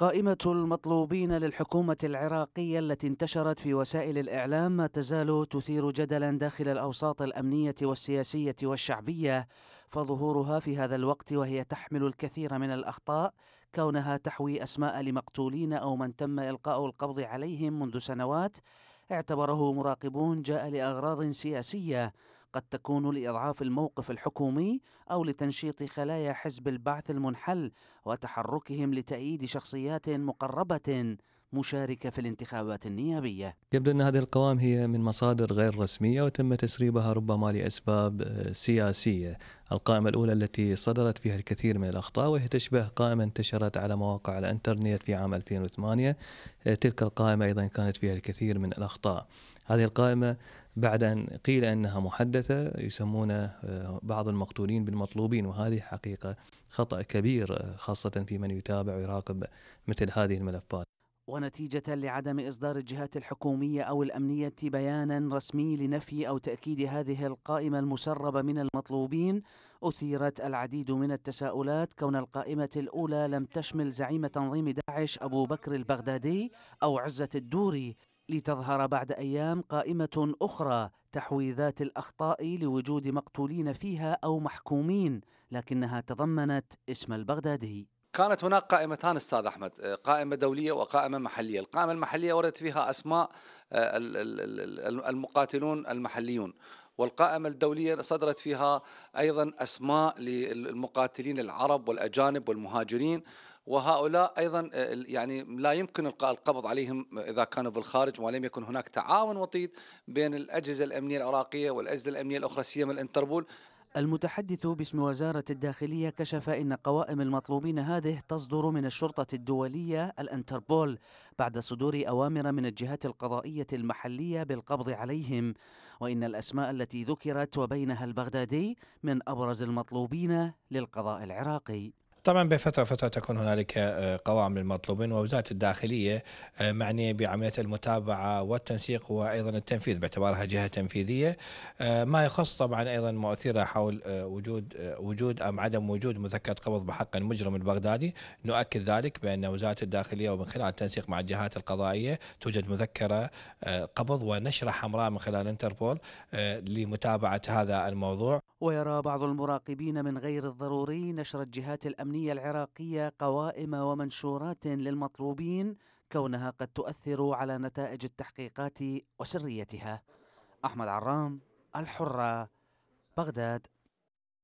قائمة المطلوبين للحكومة العراقية التي انتشرت في وسائل الإعلام ما تزال تثير جدلا داخل الأوساط الأمنية والسياسية والشعبية فظهورها في هذا الوقت وهي تحمل الكثير من الأخطاء كونها تحوي أسماء لمقتولين أو من تم إلقاء القبض عليهم منذ سنوات اعتبره مراقبون جاء لأغراض سياسية قد تكون لإضعاف الموقف الحكومي أو لتنشيط خلايا حزب البعث المنحل وتحركهم لتأييد شخصيات مقربة مشاركة في الانتخابات النيابية يبدو أن هذه القوائم هي من مصادر غير رسمية وتم تسريبها ربما لأسباب آه، سياسية القائمة الأولى التي صدرت فيها الكثير من الأخطاء وهي تشبه قائمة انتشرت على مواقع الإنترنت في عام 2008 آه، تلك القائمة أيضا كانت فيها الكثير من الأخطاء هذه القائمة بعد أن قيل أنها محدثة يسمون آه، بعض المقتولين بالمطلوبين وهذه حقيقة خطأ كبير خاصة في من يتابع ويراقب مثل هذه الملفات ونتيجة لعدم إصدار الجهات الحكومية أو الأمنية بيانا رسمي لنفي أو تأكيد هذه القائمة المسربة من المطلوبين أثيرت العديد من التساؤلات كون القائمة الأولى لم تشمل زعيم تنظيم داعش أبو بكر البغدادي أو عزة الدوري لتظهر بعد أيام قائمة أخرى تحوي ذات الأخطاء لوجود مقتولين فيها أو محكومين لكنها تضمنت اسم البغدادي كانت هناك قائمتان استاذ احمد آه، قائمه دوليه وقائمه محليه القائمه المحليه وردت فيها اسماء آه، المقاتلون المحليون والقائمة الدولية صدرت فيها أيضا أسماء للمقاتلين العرب والأجانب والمهاجرين وهؤلاء أيضا آه، يعني لا يمكن القبض عليهم إذا كانوا بالخارج ولم يكن هناك تعاون وطيد بين الأجهزة الأمنية العراقية والأجهزة الأمنية الأخرى سيما الانتربول المتحدث باسم وزارة الداخلية كشف إن قوائم المطلوبين هذه تصدر من الشرطة الدولية الأنتربول بعد صدور أوامر من الجهات القضائية المحلية بالقبض عليهم وإن الأسماء التي ذكرت وبينها البغدادي من أبرز المطلوبين للقضاء العراقي طبعا بين فترة فترة تكون هنالك آه، قوائم للمطلوبين ووزارة الداخلية آه، معنية بعملية المتابعة والتنسيق وأيضا التنفيذ باعتبارها جهة تنفيذية آه، ما يخص طبعا أيضا مؤثرة حول وجود وجود أم عدم وجود مذكرة قبض بحق المجرم البغدادي نؤكد ذلك بأن وزارة الداخلية ومن خلال التنسيق مع الجهات القضائية توجد مذكرة قبض ونشرة حمراء من خلال انتربول لمتابعة هذا الموضوع ويرى بعض المراقبين من غير الضروري نشر الجهات الأمنية الأمنية العراقية قوائم ومنشورات للمطلوبين كونها قد تؤثر على نتائج التحقيقات وسريتها أحمد عرام الحرة بغداد